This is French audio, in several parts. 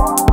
Bye.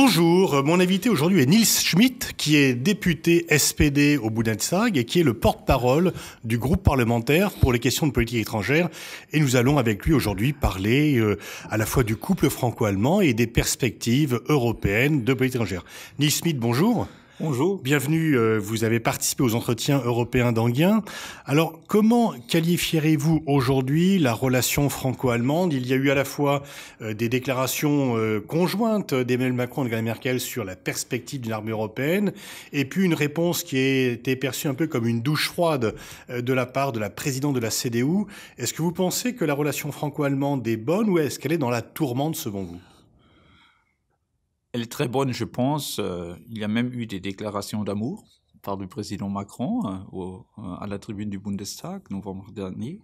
Bonjour, euh, mon invité aujourd'hui est Nils Schmitt, qui est député SPD au Bundestag et qui est le porte-parole du groupe parlementaire pour les questions de politique étrangère. Et nous allons avec lui aujourd'hui parler euh, à la fois du couple franco-allemand et des perspectives européennes de politique étrangère. Nils Schmitt, bonjour. Bonjour. Bienvenue. Euh, vous avez participé aux entretiens européens d'Anguien. Alors, comment qualifieriez vous aujourd'hui la relation franco-allemande Il y a eu à la fois euh, des déclarations euh, conjointes d'Emmanuel Macron et de Angela Merkel sur la perspective d'une armée européenne, et puis une réponse qui a été perçue un peu comme une douche froide de la part de la présidente de la CDU. Est-ce que vous pensez que la relation franco-allemande est bonne ou est-ce qu'elle est dans la tourmente selon vous elle est très bonne, je pense. Euh, il y a même eu des déclarations d'amour par le président Macron euh, euh, à la tribune du Bundestag novembre dernier.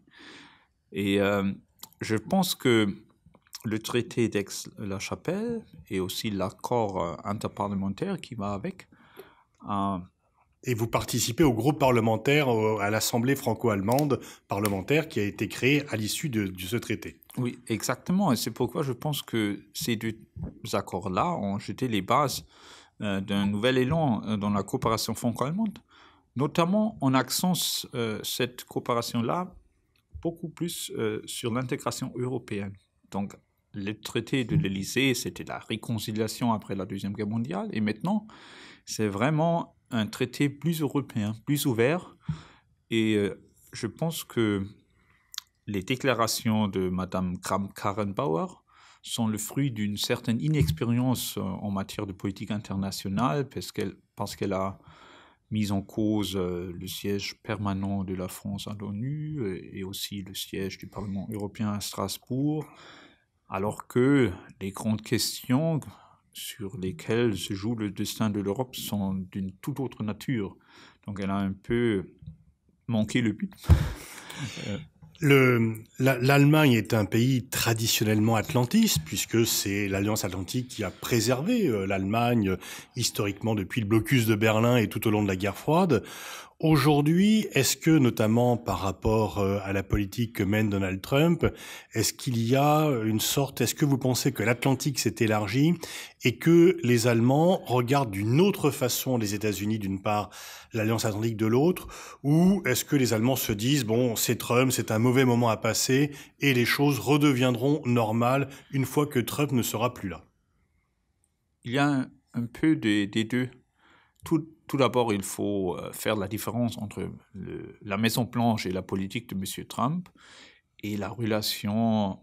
Et je pense que le traité d'Aix-la-Chapelle et aussi l'accord interparlementaire qui va avec et vous participez au groupe parlementaire à l'Assemblée franco-allemande parlementaire qui a été créée à l'issue de, ce traité. Oui, exactement. Et c'est pourquoi je pense que ces deux accords-là ont jeté les bases euh, d'un nouvel élan euh, dans la coopération franco-allemande. Notamment, en accent euh, cette coopération-là beaucoup plus sur l'intégration européenne. Donc, le traité de l'Elysée, c'était la réconciliation après la Deuxième Guerre mondiale. Et maintenant, c'est vraiment un traité plus européen, plus ouvert. Et euh, je pense que les déclarations de Mme Karen karrenbauer sont le fruit d'une certaine inexpérience euh, en matière de politique internationale, parce qu'elle, parce qu'elle a mis en cause euh, le siège permanent de la France à l'ONU et aussi le siège du Parlement européen à Strasbourg, alors que les grandes questions sur lesquels se joue le destin de l'Europe sont d'une toute autre nature. Donc elle a un peu manqué le but. Euh. L'Allemagne est un pays traditionnellement atlantiste, puisque c'est l'Alliance atlantique qui a préservé euh, l'Allemagne historiquement depuis le blocus de Berlin et tout au long de la guerre froide. Aujourd'hui, est-ce que, notamment par rapport euh, à la politique que mène Donald Trump, est-ce qu'il y a une sorte, est-ce que vous pensez que l'Atlantique s'est élargi et que les Allemands regardent d'une autre façon les États-Unis d'une part, l'Alliance Atlantique de l'autre, ou est-ce que les Allemands se disent, bon, c'est Trump, c'est un mauvais moment à passer et les choses redeviendront normales une fois que Trump ne sera plus là? Il y a un, peu des, des deux tout, d'abord, il faut euh, faire la différence entre la Maison planche et la politique de M. Trump et la relation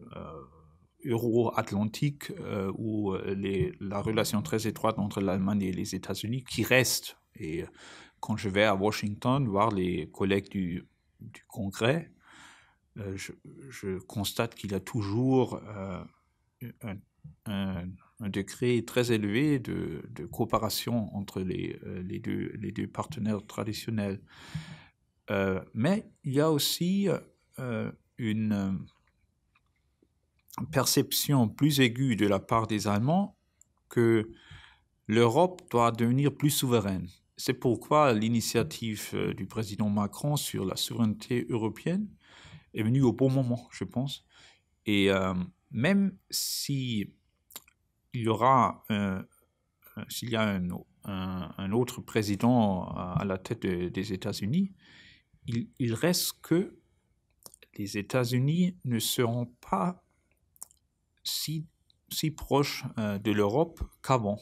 euh, euh, euro-atlantique ou les, la relation très étroite entre l'Allemagne et les États-Unis qui reste. Et quand je vais à Washington voir les collègues du, Congrès, je, constate qu'il y a toujours un un degré très élevé de, coopération entre les, euh, deux, partenaires traditionnels. Euh, mais il y a aussi euh, une perception plus aiguë de la part des Allemands que l'Europe doit devenir plus souveraine. C'est pourquoi l'initiative du président Macron sur la souveraineté européenne est venue au bon moment, je pense. Et même si il y aura, s'il y a un, autre président à la tête des États-Unis, il, reste que les États-Unis ne seront pas si, si proches euh, de l'Europe qu'avant.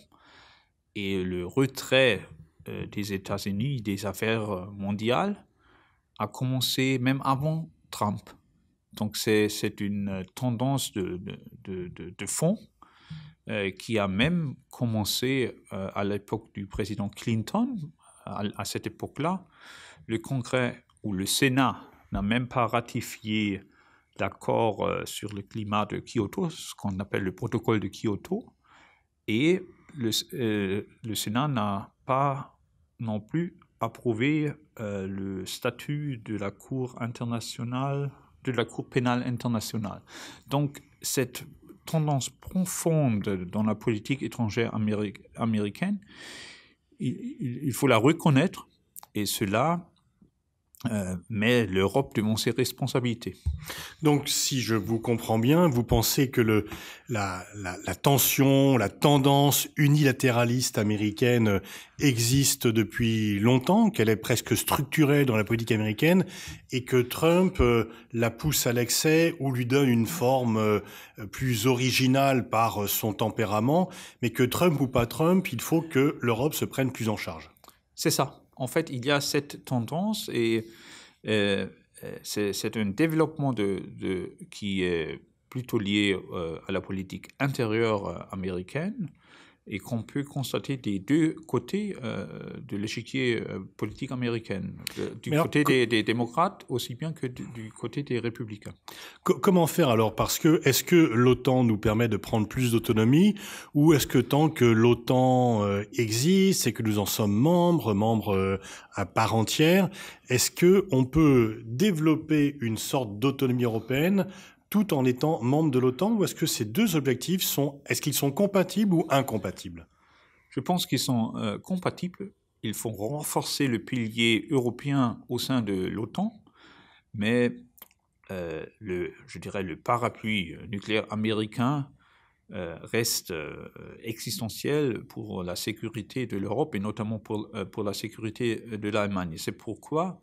Et le retrait euh, des États-Unis des affaires mondiales a commencé même avant Trump. Donc c'est une tendance de, de, de, de fond euh, qui a même commencé euh, à l'époque du président Clinton. À, cette époque-là, le Congrès ou le Sénat n'a même pas ratifié l'accord euh, sur le climat de Kyoto, ce qu'on appelle le protocole de Kyoto, et le, le Sénat n'a pas non plus approuvé le statut de la Cour internationale de la Cour pénale internationale. Donc, cette tendance profonde dans la politique étrangère américaine. Il, faut la reconnaître et cela euh, mais l'Europe devant ses responsabilités. Donc, si je vous comprends bien, vous pensez que le, la, tension, la tendance unilatéraliste américaine existe depuis longtemps, qu'elle est presque structurée dans la politique américaine, et que Trump euh, la pousse à l'excès ou lui donne une forme euh, plus originale par son tempérament, mais que Trump ou pas Trump, il faut que l'Europe se prenne plus en charge. C'est ça en fait, il y a cette tendance et euh, euh, c'est un développement de, qui est plutôt lié euh, à la politique intérieure américaine et qu'on peut constater des deux côtés euh, de l'échiquier euh, politique américaine, du côté des, démocrates aussi bien que du, côté des républicains. comment faire alors Parce que est-ce que l'OTAN nous permet de prendre plus d'autonomie ou est-ce que tant que l'OTAN euh, existe et que nous en sommes membres, membres à part entière, est-ce que on peut développer une sorte d'autonomie européenne tout en étant membre de l'OTAN ou est-ce que ces deux objectifs sont, est-ce qu'ils sont compatibles ou incompatibles Je pense qu'ils sont euh, compatibles. Il faut renforcer le pilier européen au sein de l'OTAN, mais euh, le, je dirais le parapluie nucléaire américain euh, reste existentiel pour la sécurité de l'Europe et notamment pour, pour la sécurité de l'Allemagne. C'est pourquoi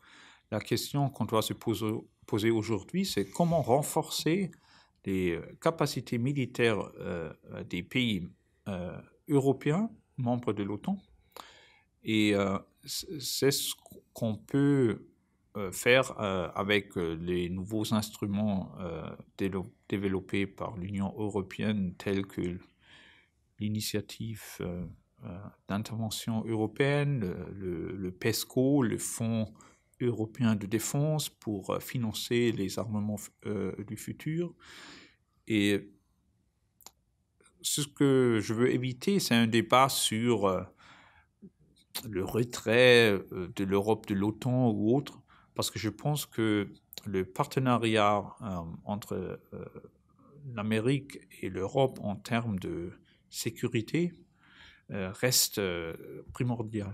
la question qu'on doit se poser aujourd'hui, c'est comment renforcer les euh, capacités militaires euh, des pays euh, européens, membres de l'OTAN. Et c'est ce qu'on peut faire avec les nouveaux instruments développés par l'Union européenne, tels que l'initiative d'intervention européenne, le, le PESCO, le Fonds européen de défense pour euh, financer les armements euh, du futur. Et ce que je veux éviter, c'est un débat sur euh, le retrait de l'Europe de l'OTAN ou autre, parce que je pense que le partenariat entre l'Amérique et l'Europe en termes de sécurité euh, reste euh, primordial.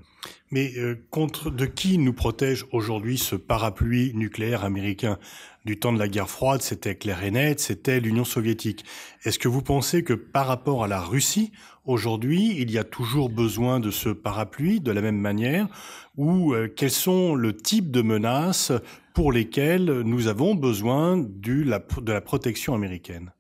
Mais euh, contre de qui nous protège aujourd'hui ce parapluie nucléaire américain Du temps de la guerre froide, c'était clair et net, c'était l'Union soviétique. Est-ce que vous pensez que par rapport à la Russie, aujourd'hui, il y a toujours besoin de ce parapluie de la même manière Ou quels sont le type de menaces pour lesquelles nous avons besoin du, de la protection américaine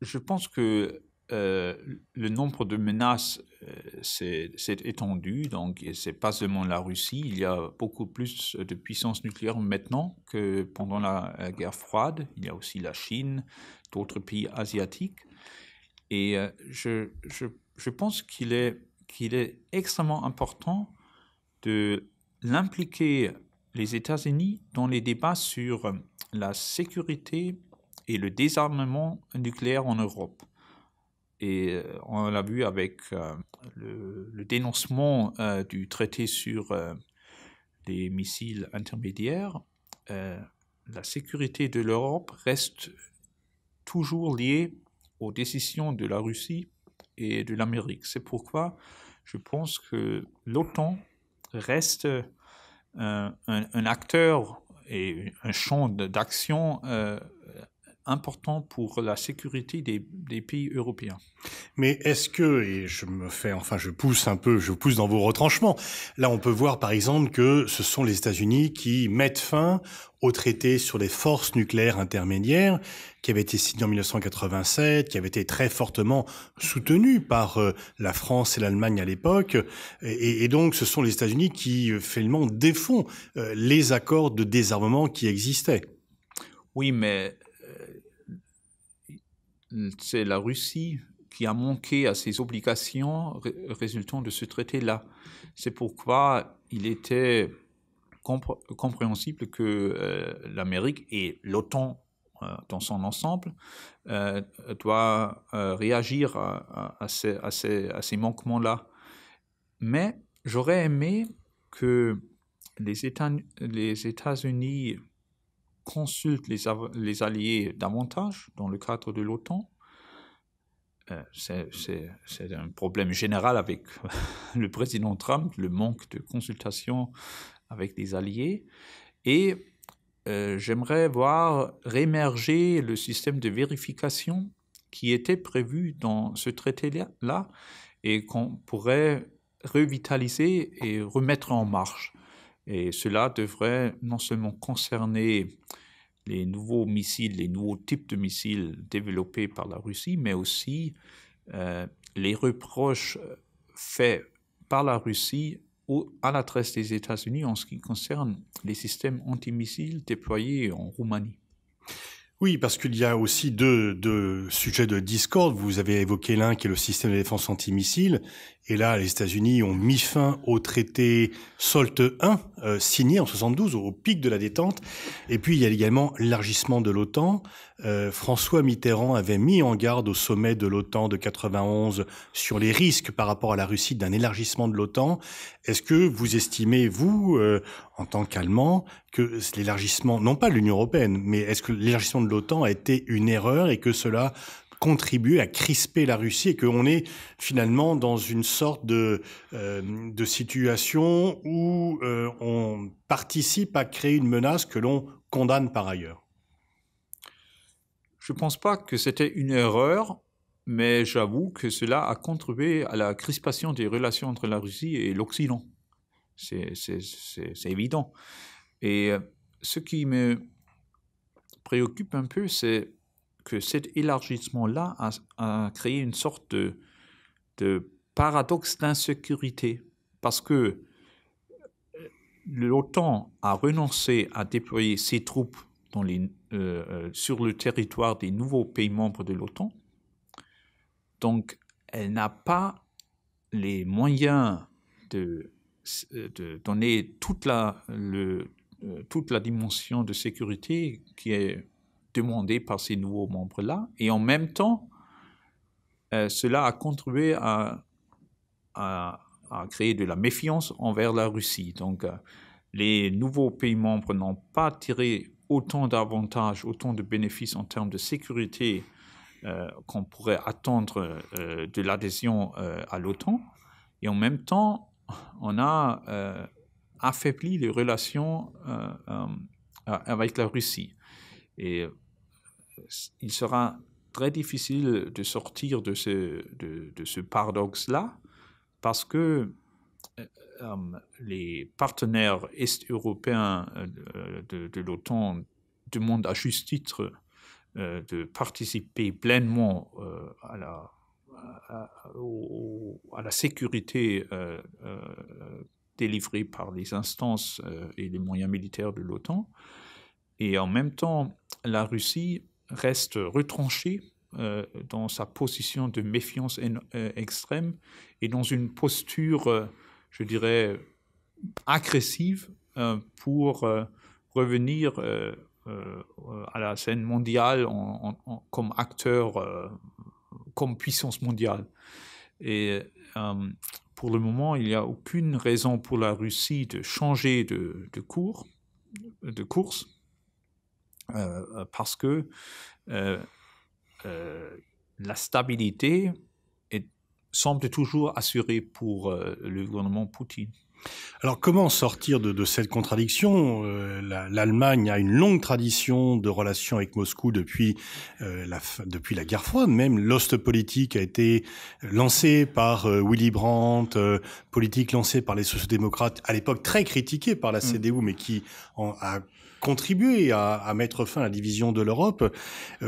je pense que euh, le nombre de menaces euh, s'est étendu, donc c'est pas seulement la Russie, il y a beaucoup plus de puissance nucléaire maintenant que pendant la, guerre froide, il y a aussi la Chine, d'autres pays asiatiques, et euh, je, je, pense qu'il est, qu'il est extrêmement important de l'impliquer les États-Unis dans les débats sur la sécurité et le désarmement nucléaire en Europe. Et euh, on l'a vu avec euh, le, dénoncement euh, du traité sur les missiles intermédiaires. la sécurité de l'Europe reste toujours liée aux décisions de la Russie et de l'Amérique. C'est pourquoi je pense que l'OTAN reste un, un, acteur et un champ d'action important pour la sécurité des, pays européens. Mais est-ce que, et je me fais, enfin je pousse un peu, je pousse dans vos retranchements, là on peut voir par exemple que ce sont les États-Unis qui mettent fin au traité sur les forces nucléaires intermédiaires qui avait été signé en 1987, qui avait été très fortement soutenu par euh, la France et l'Allemagne à l'époque. Et, et, donc ce sont les États-Unis qui euh, finalement défont euh, les accords de désarmement qui existaient. Oui, mais Hum, c'est la Russie qui a manqué à ses obligations résultant de ce traité-là. C'est pourquoi il était compréhensible que euh, l'Amérique et l'OTAN euh, dans son ensemble euh, doivent réagir à, ces, manquements-là. Mais j'aurais aimé que les États-Unis consulte les, alliés davantage dans le cadre de l'OTAN. Euh, c'est un problème général avec le président Trump, le manque de consultation avec les alliés. Et euh, j'aimerais voir réémerger le système de vérification qui était prévu dans ce traité-là et qu'on pourrait revitaliser et remettre en marche. Et cela devrait non seulement concerner les nouveaux missiles, les nouveaux types de missiles développés par la Russie, mais aussi euh, les reproches euh, faits par la Russie ou à l'adresse des États-Unis en ce qui concerne les systèmes antimissiles déployés en Roumanie. Oui, parce qu'il y a aussi deux, sujets de discorde. Vous avez évoqué l'un qui est le système de défense antimissile. Et là, les États-Unis ont mis fin au traité SALT 1, euh, signé en 72 au pic de la détente. Et puis il y a également l'élargissement de l'OTAN. Euh, François Mitterrand avait mis en garde au sommet de l'OTAN de 91 sur les risques par rapport à la Russie d'un élargissement de l'OTAN. Est-ce que vous estimez, vous, euh, en tant qu'Allemand, que l'élargissement, non pas l'Union européenne, mais est-ce que l'élargissement de l'OTAN a été une erreur et que cela contribué à crisper la Russie et qu'on est finalement dans une sorte de, euh, situation où euh, on participe à créer une menace que l'on condamne par ailleurs Je ne pense pas que c'était une erreur, mais j'avoue que cela a contribué à la crispation des relations entre la Russie et l'Occident. C'est évident. Et euh, ce qui me préoccupe un peu, c'est que cet élargissement-là a, créé une sorte de, paradoxe d'insécurité, parce que euh, l'OTAN a renoncé à déployer ses troupes dans les, euh, euh, sur le territoire des nouveaux pays membres de l'OTAN. Donc, elle n'a pas les moyens de, de donner toute la, le, toute la dimension de sécurité qui est demandé par ces nouveaux membres-là. Et en même temps, euh, cela a contribué à, à, créer de la méfiance envers la Russie. Donc, euh, les nouveaux pays membres n'ont pas tiré autant d'avantages, autant de bénéfices en termes de sécurité euh, qu'on pourrait attendre de l'adhésion à l'OTAN. Et en même temps, on a affaibli les relations avec la Russie. Et il sera très difficile de sortir de ce, de, ce paradoxe-là parce que euh, euh, les partenaires est-européens euh, de, l'OTAN demandent à juste titre de participer pleinement à, la, à, à, la, sécurité délivrée par les instances et les moyens militaires de l'OTAN. Et en même temps, la Russie reste retranché euh, dans sa position de méfiance euh, extrême et dans une posture, euh, je dirais, agressive pour revenir à la scène mondiale en, comme acteur, comme puissance mondiale. Et pour le moment, il n'y a aucune raison pour la Russie de changer de, de cours, de course. Euh, euh, parce que euh, la stabilité semble toujours assurée pour le gouvernement Poutine. Alors comment sortir de, cette contradiction euh, L'Allemagne a une longue tradition de relations avec Moscou depuis, euh, la, depuis la guerre froide. Même l'Ostpolitik a été lancée par euh, Willy Brandt, politique lancée par les sociodémocrates, à l'époque très critiquée par la mm. CDU, mais qui a contribué à, mettre fin à la division de l'Europe.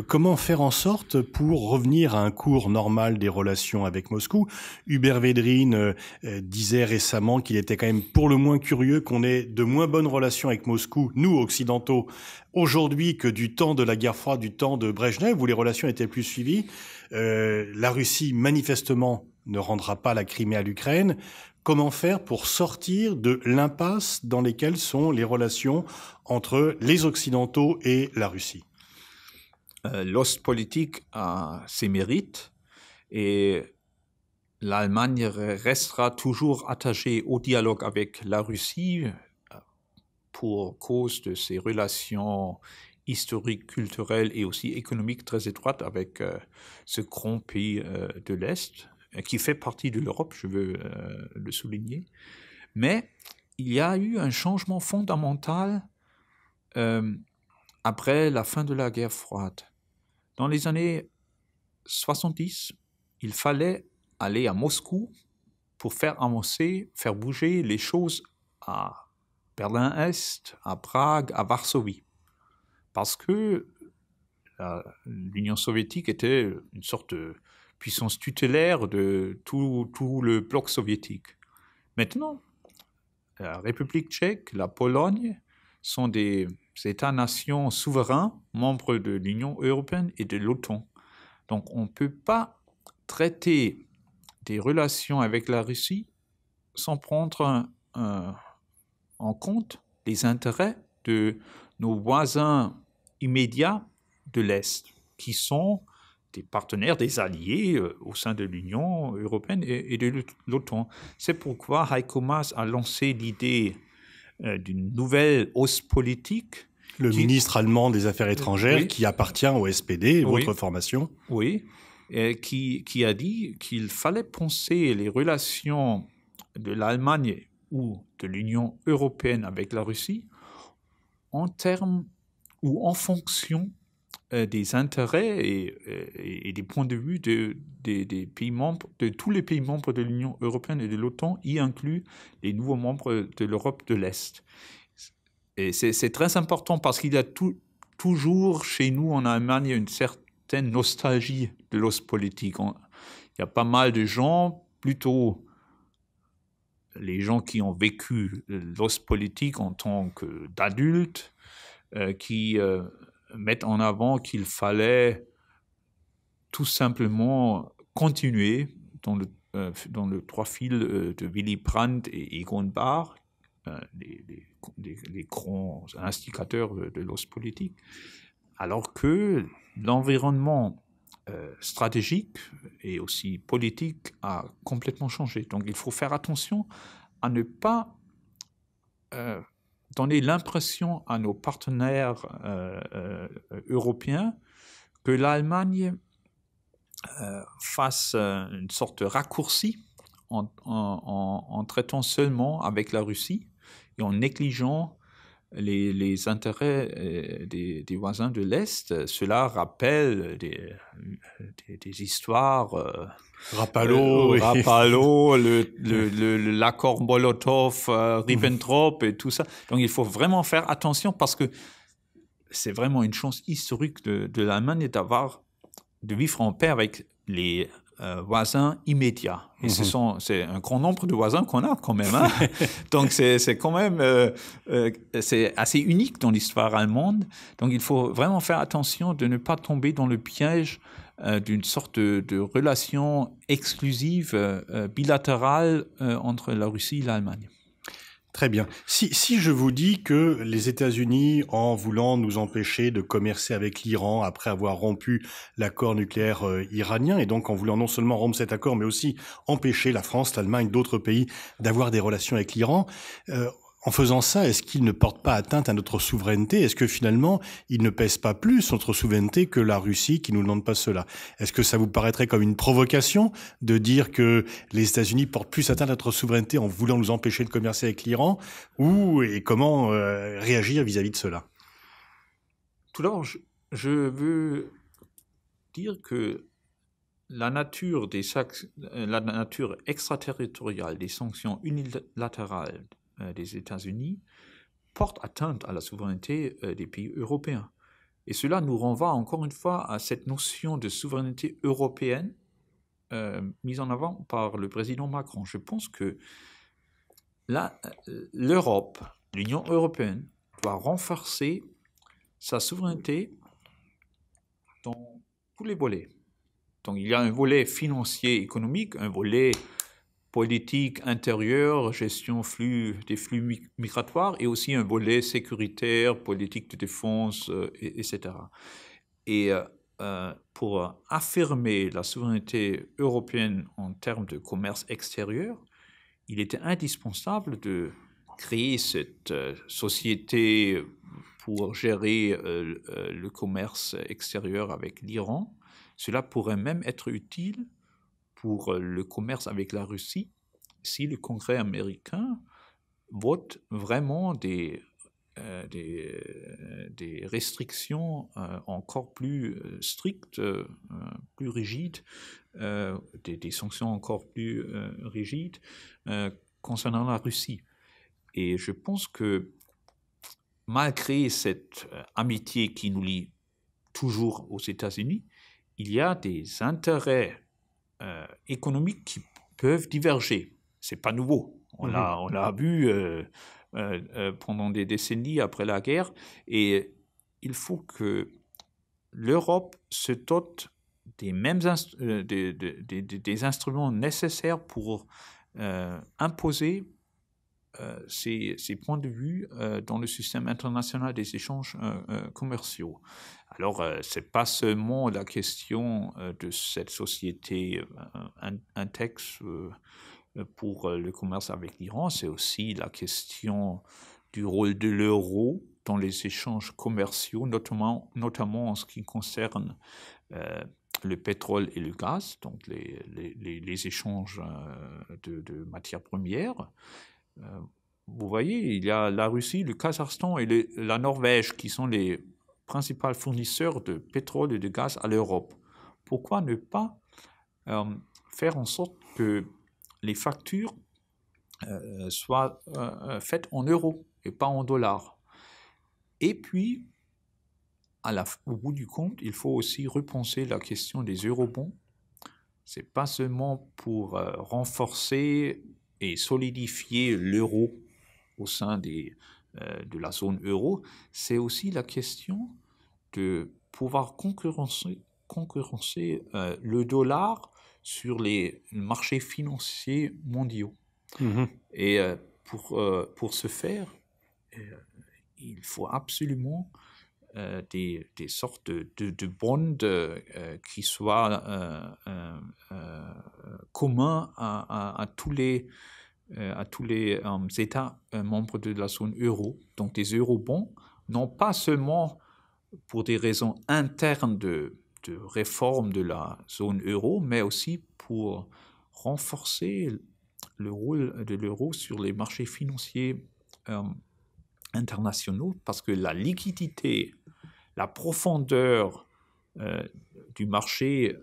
comment faire en sorte pour revenir à un cours normal des relations avec Moscou Hubert Védrine disait récemment qu'il était pour le moins curieux qu'on ait de moins bonnes relations avec Moscou, nous occidentaux, aujourd'hui que du temps de la guerre froide, du temps de Brejnev, où les relations étaient plus suivies. Euh, la Russie, manifestement, ne rendra pas la Crimée à l'Ukraine. Comment faire pour sortir de l'impasse dans lesquelles sont les relations entre les Occidentaux et la Russie euh, L'os politique a ses mérites et l'Allemagne restera toujours attachée au dialogue avec la Russie euh, pour cause de ses relations historiques, culturelles et aussi économiques très étroites avec euh, ce grand pays euh, de l'Est, qui fait partie de l'Europe, je veux le souligner. Mais il y a eu un changement fondamental après la fin de la guerre froide. Dans les années 70, il fallait aller à Moscou pour faire avancer, faire bouger les choses à Berlin-Est, à Prague, à Varsovie. Parce que euh, l'Union soviétique était une sorte de puissance tutélaire de tout, tout le bloc soviétique. Maintenant, la République tchèque, la Pologne sont des États-nations souverains, membres de l'Union européenne et de l'OTAN. Donc on ne peut pas traiter des relations avec la Russie sans prendre en compte les intérêts de nos voisins immédiats de l'Est, qui sont des partenaires, des alliés euh, au sein de l'Union européenne et, de l'OTAN. C'est pourquoi Heiko Maas a lancé l'idée euh, d'une nouvelle hausse politique. Le ministre allemand des Affaires euh, étrangères qui appartient au SPD, votre formation. Oui, qui, a dit qu'il fallait penser les relations de l'Allemagne ou de l'Union européenne avec la Russie en termes ou en fonction euh, des intérêts euh, et, des points de vue de, des pays membres, de tous les pays membres de l'Union européenne et de l'OTAN, y inclut les nouveaux membres de l'Europe de l'Est. Et c'est très important parce qu'il y a toujours chez nous en Allemagne une certaine nostalgie de l'os politique. Il y a pas mal de gens, plutôt les gens qui ont vécu l'os politique en tant qu'adultes, euh, qui euh, mettent en avant qu'il fallait tout simplement continuer dans le, euh, dans le trois fils de Willy Brandt et Egon Barr, les, grands indicateurs de l'os politique, alors que l'environnement euh, stratégique et aussi politique a complètement changé. Donc il faut faire attention à ne pas euh, donner l'impression à nos partenaires euh, européens que l'Allemagne fasse une sorte de raccourci en traitant seulement avec la Russie et en négligeant les, intérêts euh, des, voisins de l'Est, cela rappelle des, histoires. Euh, Rapallo, euh, l'accord Molotov-Ribbentrop euh, et tout ça. Donc il faut vraiment faire attention parce que c'est vraiment une chance historique de, de l'Allemagne d'avoir de vivre en paix avec les euh, voisins immédiats. Et ce mhm. sont, c'est un grand nombre de voisins qu'on a quand même. Hein. Donc c'est quand même euh, euh, c'est assez unique dans l'histoire allemande. Donc il faut vraiment faire attention de ne pas tomber dans le piège d'une sorte de, relation exclusive bilatérale entre la Russie et l'Allemagne. Très bien. Si, je vous dis que les États-Unis, en voulant nous empêcher de commercer avec l'Iran après avoir rompu l'accord nucléaire euh, iranien, et donc en voulant non seulement rompre cet accord, mais aussi empêcher la France, l'Allemagne, d'autres pays d'avoir des relations avec l'Iran, euh, en faisant ça, est-ce qu'il ne porte pas atteinte à notre souveraineté Est-ce que finalement, il ne pèse pas plus notre souveraineté que la Russie qui nous demande pas cela Est-ce que ça vous paraîtrait comme une provocation de dire que les États-Unis portent plus atteinte à notre souveraineté en voulant nous empêcher de commercer avec l'Iran Ou et comment euh, réagir vis-à-vis de cela Tout d'abord, je, veux dire que la nature, des, euh, la nature extraterritoriale des sanctions unilatérales euh, des États-Unis porte atteinte à la souveraineté euh, des pays européens. Et cela nous renvoie encore une fois à cette notion de souveraineté européenne euh, mise en avant par le président Macron. Je pense que l'Europe, l'Union européenne, doit renforcer sa souveraineté dans tous les volets. Donc il y a un volet financier, économique, un volet politique intérieure, gestion flux, des flux migratoires, et aussi un volet sécuritaire, politique de défense, etc. Euh, et euh, euh, pour affirmer la souveraineté européenne en termes de commerce extérieur, il était indispensable de créer cette société pour gérer le commerce extérieur avec l'Iran. Cela pourrait même être utile pour euh, le commerce avec la Russie si le Congrès américain vote vraiment des, euh, euh, des, restrictions encore plus strictes, plus rigides, des, des, sanctions encore plus rigides concernant la Russie. Et je pense que malgré cette amitié qui nous lie toujours aux États-Unis, il y a des intérêts euh, économiques qui peuvent diverger. C'est pas nouveau. On mhm. l'a vu euh, euh, euh, pendant des décennies après la guerre. Et il faut que l'Europe se dote des mêmes des, des, des, instruments nécessaires pour imposer euh, ces points de vue euh, dans le système international des échanges euh, commerciaux. Alors, c'est ce n'est pas seulement la question de cette société un texte pour le commerce avec l'Iran, c'est aussi la question du rôle de l'euro dans les échanges commerciaux, notamment, notamment en ce qui concerne le pétrole et le gaz, donc les, échanges de, de matières premières. Euh, vous voyez, il y a la Russie, le Kazakhstan et la Norvège qui sont les principaux fournisseurs de pétrole et de gaz à l'Europe. Pourquoi ne pas euh, faire en sorte que les factures euh, soient faites en euros et pas en dollars Et puis, à la, au bout du compte, il faut aussi repenser la question des eurobonds. Ce n'est pas seulement pour renforcer et solidifier l'euro au sein des, euh, de la zone euro, c'est aussi la question de pouvoir concurrencer, concurrencer euh, le dollar sur les marchés financiers mondiaux. Mm-hmm. Et euh, pour, pour ce faire, il faut absolument euh, des, sortes de, de, euh, qui soient euh, communs à, tous les, États membres de la zone euro. Donc des eurobonds, non pas seulement pour des raisons internes de, réforme de la zone euro, mais aussi pour renforcer le rôle de l'euro sur les marchés financiers euh, internationaux parce que la liquidité, la profondeur euh, du marché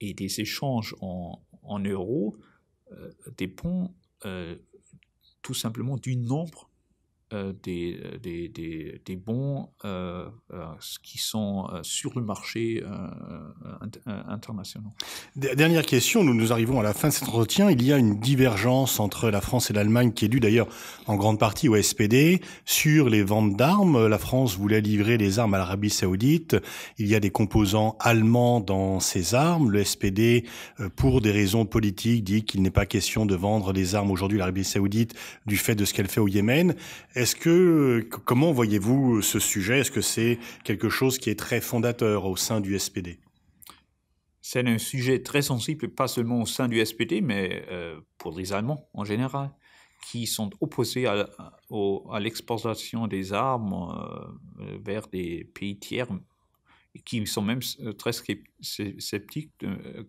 et des échanges en, euros euh, dépend euh, tout simplement du nombre euh, euh, des, des, des, bons euh, qui sont sur le marché international. Dernière question, nous, nous arrivons à la fin de cet entretien. Il y a une divergence entre la France et l'Allemagne qui est due d'ailleurs en grande partie au SPD sur les ventes d'armes. La France voulait livrer les armes à l'Arabie saoudite. Il y a des composants allemands dans ces armes. Le SPD, pour des raisons politiques, dit qu'il n'est pas question de vendre des armes aujourd'hui à l'Arabie saoudite du fait de ce qu'elle fait au Yémen. Est-ce que euh, comment voyez-vous euh, ce sujet Est-ce que c'est quelque chose qui est très fondateur au sein du SPD C'est un sujet très sensible, pas seulement au sein du SPD, mais euh, pour les Allemands en général, qui sont opposés à, à l'exportation des armes vers des pays tiers qui sont même très sceptiques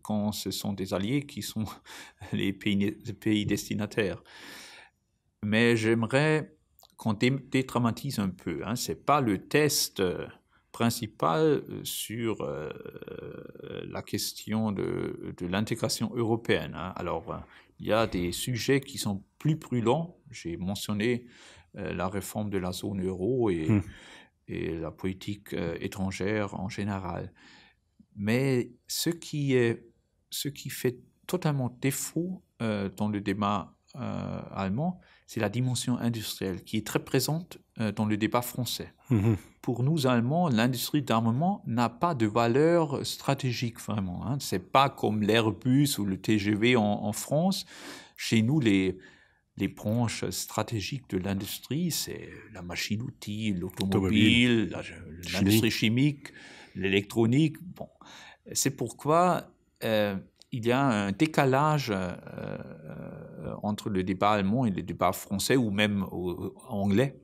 quand ce sont des alliés qui sont les pays destinataires. Mais j'aimerais qu'on détraumatise un peu. Hein. Ce n'est pas le test euh, principal euh, sur euh, la question de, l'intégration européenne. Hein. Alors, il y a des sujets qui sont plus brûlants. J'ai mentionné la réforme de la zone euro et, hmm. la politique étrangère en général. Mais ce qui, est, ce qui fait totalement défaut dans le débat allemand, c'est la dimension industrielle qui est très présente euh, dans le débat français. Mhm. Pour nous Allemands, l'industrie d'armement n'a pas de valeur stratégique vraiment. Hein. Ce n'est pas comme l'Airbus ou le TGV en, France. Chez nous, les, les branches stratégiques de l'industrie, c'est la machine-outil, l'automobile, l'industrie chimique, l'électronique. Bon. C'est pourquoi euh, il y a un décalage euh, euh, entre le débat allemand et le débat français ou même anglais.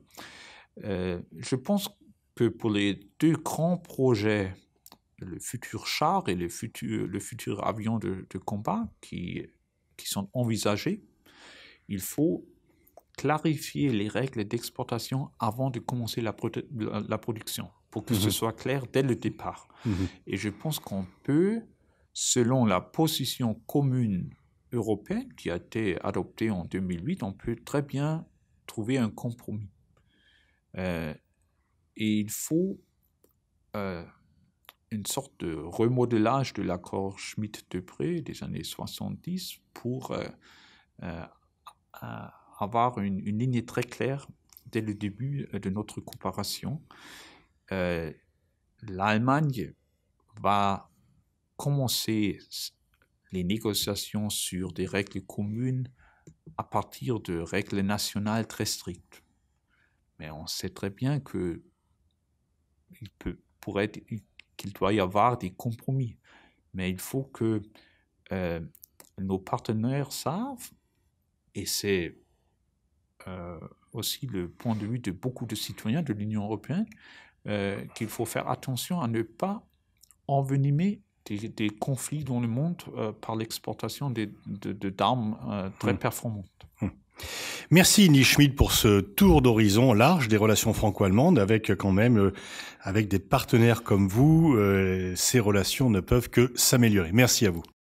Euh, je pense que pour les deux grands projets, le futur char et le futur, le futur avion de, combat qui, qui sont envisagés, il faut clarifier les règles d'exportation avant de commencer la, la production, pour que ce mhm. soit clair dès le départ. Mhm. Et je pense qu'on peut selon la position commune européenne qui a été adoptée en 2008, on peut très bien trouver un compromis. Euh, et il faut euh, une sorte de remodelage de l'accord Schmidt-Depré des années 70 pour euh, avoir une, une, ligne très claire dès le début de notre coopération. L'Allemagne va commencer les négociations sur des règles communes à partir de règles nationales très strictes. Mais on sait très bien que il peut, pourrait qu'il doit y avoir des compromis. Mais il faut que euh, nos partenaires savent, et c'est euh, aussi le point de vue de beaucoup de citoyens de l'Union européenne, euh, qu'il faut faire attention à ne pas envenimer des, conflits dans le monde euh, par l'exportation de, d'armes euh, très mmh. performantes. Mmh. Merci Nils pour ce tour d'horizon large des relations franco-allemandes avec euh, quand même avec des partenaires comme vous, ces relations ne peuvent que s'améliorer. Merci à vous.